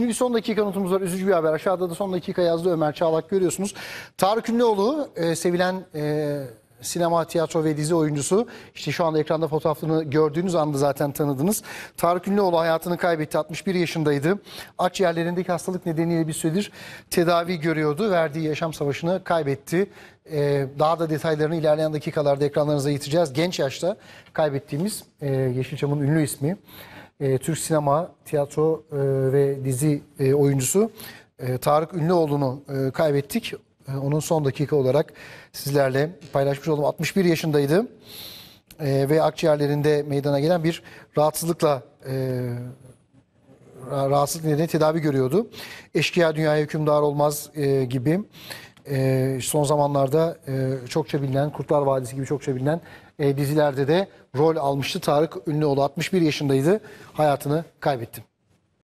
Şimdi bir son dakika notumuz var. Üzücü bir haber. Aşağıda da son dakika yazdı Ömer Çağlak görüyorsunuz. Tarık Ünlüoğlu e, sevilen e, sinema, tiyatro ve dizi oyuncusu. İşte şu anda ekranda fotoğrafını gördüğünüz anda zaten tanıdınız. Tarık Ünlüoğlu hayatını kaybetti. 61 yaşındaydı. yerlerindeki hastalık nedeniyle bir süredir tedavi görüyordu. Verdiği yaşam savaşını kaybetti. Ee, daha da detaylarını ilerleyen dakikalarda ekranlarınıza getireceğiz. Genç yaşta kaybettiğimiz e, Yeşilçam'ın ünlü ismi e, Türk sinema, tiyatro e, ve dizi e, oyuncusu e, Tarık Ünlüoğlu'nu e, kaybettik. E, onun son dakika olarak sizlerle paylaşmış oldum. 61 yaşındaydı e, ve akciğerlerinde meydana gelen bir rahatsızlıkla e, rahatsızlık nedeni tedavi görüyordu. Eşkıya dünyaya hükümdar olmaz e, gibi e, son zamanlarda e, çokça bilinen Kurtlar Vadisi gibi çokça bilinen e, dizilerde de rol almıştı. Tarık Ünlüoğlu 61 yaşındaydı. Hayatını kaybetti.